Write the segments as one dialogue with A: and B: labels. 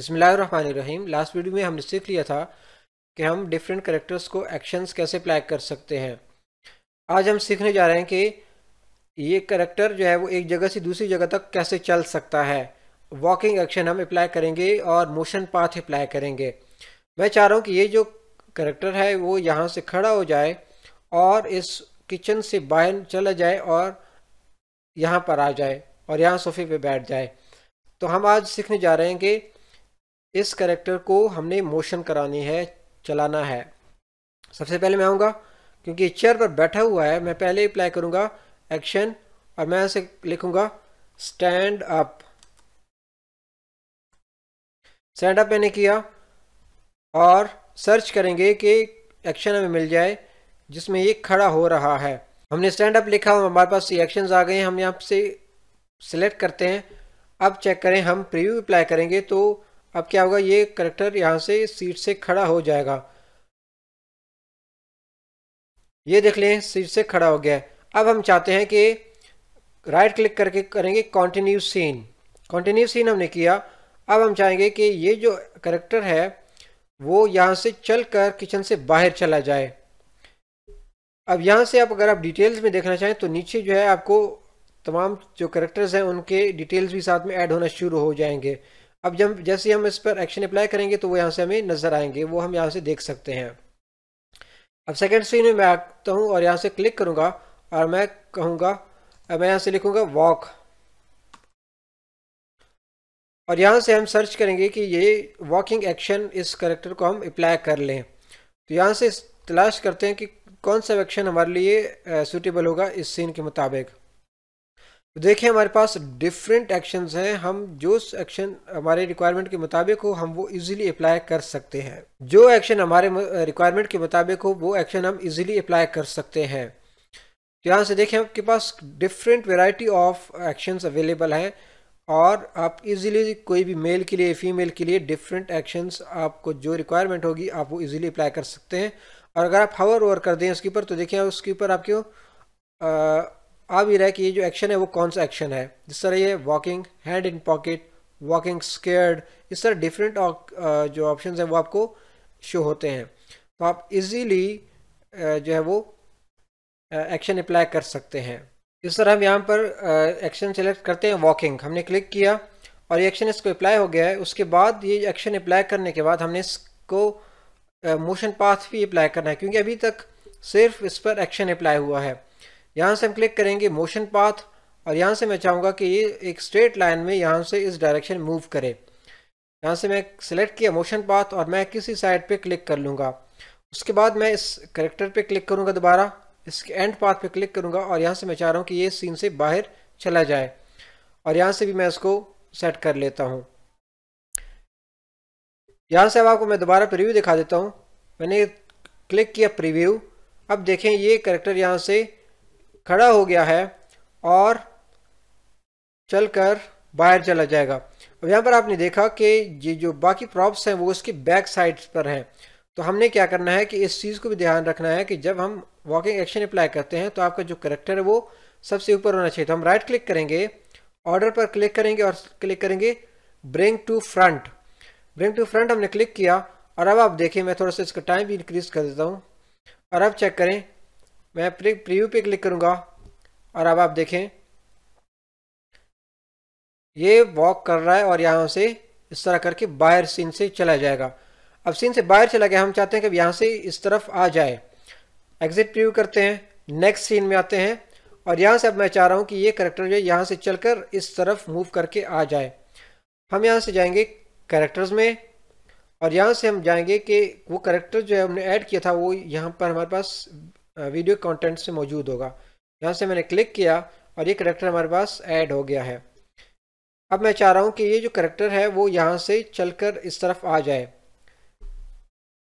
A: बसमीम last video में हमने सीख लिया था कि हम डिफरेंट करेक्टर्स को एक्शंस कैसे अप्लाई कर सकते हैं आज हम सीखने जा रहे हैं कि ये करेक्टर जो है वो एक जगह से दूसरी जगह तक कैसे चल सकता है वॉकिंग एक्शन हम अप्लाई करेंगे और मोशन पाथ अप्लाई करेंगे मैं चाह रहा हूँ कि ये जो करेक्टर है वो यहाँ से खड़ा हो जाए और इस किचन से बाहर चला जाए और यहाँ पर आ जाए और यहाँ सोफे पे बैठ जाए तो हम आज सीखने जा रहे हैं कि इस करेक्टर को हमने मोशन करानी है चलाना है सबसे पहले मैं आऊँगा क्योंकि चेयर पर बैठा हुआ है मैं पहले अप्लाई करूँगा एक्शन और मैं ऐसे लिखूँगा स्टैंड अप स्टैंड अप मैंने किया और सर्च करेंगे कि एक्शन हमें मिल जाए जिसमें ये खड़ा हो रहा है हमने स्टैंड अप लिखा हमारे पास एक्शन आ गए हम यहाँ से सिलेक्ट करते हैं अब चेक करें हम प्रीव्यू अप्लाई करेंगे तो अब क्या होगा ये करेक्टर यहाँ से सीट से खड़ा हो जाएगा ये देख लें सीट से खड़ा हो गया अब हम चाहते हैं कि राइट क्लिक करके करेंगे कॉन्टिन्यू सीन कॉन्टिन्यू सीन हमने किया अब हम चाहेंगे कि ये जो करेक्टर है वो यहाँ से चल कर किचन से बाहर चला जाए अब यहाँ से आप अगर आप डिटेल्स में देखना चाहें तो नीचे जो है आपको तमाम जो करेक्टर्स हैं उनके डिटेल्स भी साथ में ऐड होना शुरू हो जाएंगे अब जब जैसे हम इस पर एक्शन अप्लाई करेंगे तो वो यहाँ से हमें नज़र आएंगे वो हम यहाँ से देख सकते हैं अब सेकेंड सीन में मैं आता हूँ और यहाँ से क्लिक करूँगा और मैं कहूँगा मैं यहाँ से लिखूँगा वॉक और यहाँ से हम सर्च करेंगे कि ये वॉकिंग एक्शन इस करेक्टर को हम अप्लाई कर लें तो यहाँ से तलाश करते हैं कि कौन सा एक्शन हमारे लिए सूटेबल होगा इस सीन के मुताबिक तो देखिए हमारे पास डिफरेंट एक्शंस हैं हम जो एक्शन हमारे रिक्वायरमेंट के मुताबिक हो हम वो इजीली अप्लाई कर सकते हैं जो एक्शन हमारे रिक्वायरमेंट के मुताबिक हो वो एक्शन हम इजीली अप्लाई कर सकते हैं तो यहाँ से देखें आपके पास different variety of actions available हैं और आप इजीली कोई भी मेल के लिए फीमेल के लिए डिफरेंट एक्शंस आपको जो रिक्वायरमेंट होगी आप वो इजीली अप्लाई कर सकते हैं और अगर आप हावर ओवर कर दें तो उसके ऊपर तो देखें उसके ऊपर आपको आ भी रहा है कि ये जो एक्शन है वो कौन सा एक्शन है जिस तरह ये walking hand in pocket walking scared इस तरह डिफरेंट जो ऑप्शन हैं वो आपको शो होते हैं तो आप इजीली जो है वो एक्शन अप्लाई कर सकते हैं इस तरह हम यहाँ पर एक्शन सेलेक्ट करते हैं वॉकिंग हमने क्लिक किया और ये एक्शन इसको अप्लाई हो गया है उसके बाद ये एक्शन अप्लाई करने के बाद हमने इसको मोशन पाथ भी अप्लाई करना है क्योंकि अभी तक सिर्फ इस पर एक्शन अप्लाई हुआ है यहाँ से हम क्लिक करेंगे मोशन पाथ और यहाँ से मैं चाहूँगा कि ये एक स्ट्रेट लाइन में यहाँ से इस डायरेक्शन मूव करे यहाँ से मैं सिलेक्ट किया मोशन पाथ और मैं किसी साइड पे क्लिक कर लूँगा उसके बाद मैं इस करेक्टर पे क्लिक करूँगा दोबारा इसके एंड पाथ पे क्लिक करूँगा और यहाँ से मैं चाह रहा हूँ कि ये सीन से बाहर चला जाए और यहाँ से भी मैं इसको सेट कर लेता हूँ यहाँ से अब आपको मैं दोबारा प्रिव्यू दिखा देता हूँ मैंने क्लिक किया प्रिव्यू अब देखें ये करेक्टर यहाँ से खड़ा हो गया है और चलकर बाहर चला जाएगा अब यहाँ पर आपने देखा कि ये जो बाकी प्रॉप्स हैं वो उसकी बैक साइड पर हैं तो हमने क्या करना है कि इस चीज़ को भी ध्यान रखना है कि जब हम वॉकिंग एक्शन अप्लाई करते हैं तो आपका जो करेक्टर है वो सबसे ऊपर होना चाहिए तो हम राइट क्लिक करेंगे ऑर्डर पर क्लिक करेंगे और क्लिक करेंगे bring to front bring to front हमने क्लिक किया और अब आप देखें मैं थोड़ा सा इसका टाइम भी इंक्रीज कर देता हूँ और अब चेक करें मैं प्रीव्यू पे क्लिक करूँगा और अब आप देखें ये वॉक कर रहा है और यहाँ से इस तरह करके बाहर सीन से चला जाएगा अब सीन से बाहर चला गया हम चाहते हैं कि यहाँ से इस तरफ आ जाए एग्जिट प्रीव्यू करते हैं नेक्स्ट सीन में आते हैं और यहाँ से अब मैं चाह रहा हूँ कि ये करेक्टर जो है यहाँ से चलकर इस तरफ मूव करके आ जाए हम यहाँ से जाएंगे करेक्टर्स में और यहाँ से हम जाएंगे कि वो करेक्टर जो है हमने ऐड किया था वो यहाँ पर हमारे पास वीडियो कंटेंट से मौजूद होगा यहाँ से मैंने क्लिक किया और ये करेक्टर हमारे पास ऐड हो गया है अब मैं चाह रहा हूँ कि ये जो करेक्टर है वो यहाँ से चलकर इस तरफ आ जाए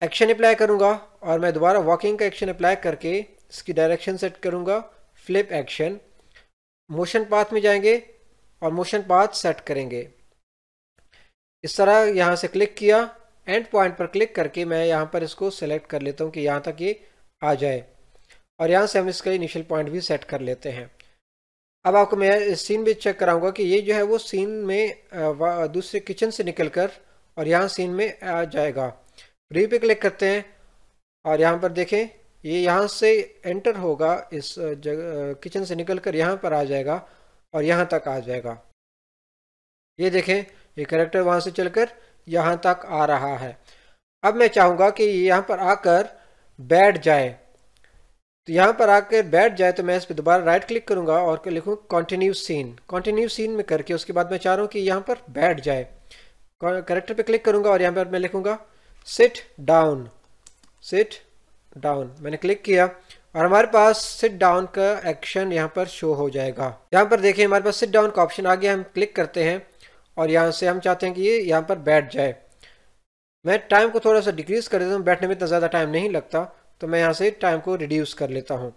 A: एक्शन अप्लाई करूँगा और मैं दोबारा वॉकिंग का एक्शन अप्लाई करके इसकी डायरेक्शन सेट करूँगा फ्लिप एक्शन मोशन पाथ में जाएंगे और मोशन पाथ सेट करेंगे इस तरह यहाँ से क्लिक किया एंड पॉइंट पर क्लिक करके मैं यहाँ पर इसको सेलेक्ट कर लेता हूँ कि यहाँ तक ये यह आ जाए और यहाँ से हम इसका इनिशियल पॉइंट भी सेट कर लेते हैं अब आपको मैं सीन भी चेक कराऊंगा कि ये जो है वो सीन में दूसरे किचन से निकल कर और यहाँ सीन में आ जाएगा री पे क्लिक करते हैं और यहाँ पर देखें ये यहाँ से एंटर होगा इस जगह किचन से निकल कर यहाँ पर आ जाएगा और यहाँ तक आ जाएगा ये देखें ये करेक्टर वहाँ से चलकर यहाँ तक आ रहा है अब मैं चाहूँगा कि यहाँ पर आकर बैठ जाए तो यहाँ पर आकर बैठ जाए तो मैं इस पर दोबारा राइट क्लिक करूँगा और लिखूँ कॉन्टिन्यू सीन कॉन्टिन्यू सीन में करके उसके बाद मैं चाह रहा हूँ कि यहाँ पर बैठ जाए करेक्टर पर क्लिक करूँगा और यहाँ पर मैं लिखूँगा सिट डाउन सिट डाउन मैंने क्लिक किया और हमारे पास सिट डाउन का एक्शन यहाँ पर शो हो जाएगा यहाँ पर देखिए हमारे पास सिट डाउन का ऑप्शन आ गया हम क्लिक करते हैं और यहाँ से हम चाहते हैं कि ये यहाँ पर बैठ जाए मैं टाइम को थोड़ा सा डिक्रीज़ कर देता हूँ बैठने में इतना ज़्यादा टाइम नहीं लगता तो मैं यहाँ से टाइम को रिड्यूस कर लेता हूँ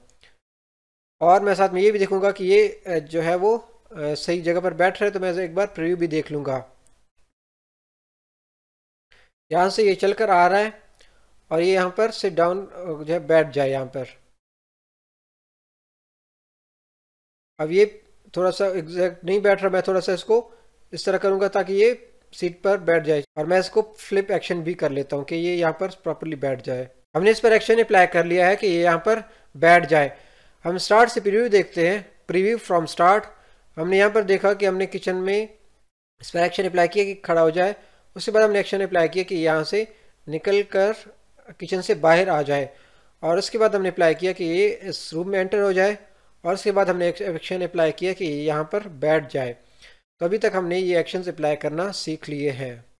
A: और मैं साथ में ये भी देखूँगा कि ये जो है वो सही जगह पर बैठ रहे तो मैं एक बार प्रिव्यू भी देख लूँगा यहाँ से ये चल कर आ रहा है और ये यहाँ पर सिट डाउन जो है बैठ जाए यहाँ पर अब ये थोड़ा सा एग्जैक्ट नहीं बैठ रहा मैं थोड़ा सा इसको इस तरह करूँगा ताकि ये सीट पर बैठ जाए और मैं इसको फ्लिप एक्शन भी कर लेता हूँ कि ये यहाँ पर प्रॉपरली बैठ जाए हमने इस पर एक्शन अप्लाई कर लिया है कि ये यहाँ पर बैठ जाए हम स्टार्ट से प्रीव्यू देखते हैं प्रीव्यू फ्रॉम स्टार्ट हमने यहाँ पर देखा कि हमने किचन में इस पर एक्शन अप्लाई किया कि खड़ा हो जाए उसके बाद हमने एक्शन अप्लाई किया कि यहाँ से निकल कर किचन से बाहर आ जाए और उसके बाद हमने अप्लाई किया कि ये इस रूम में एंटर हो जाए और उसके बाद हमने एक्शन अप्लाई किया कि यहाँ पर बैठ जाए तो अभी तक हमने ये एक्शन अप्लाई करना सीख लिए हैं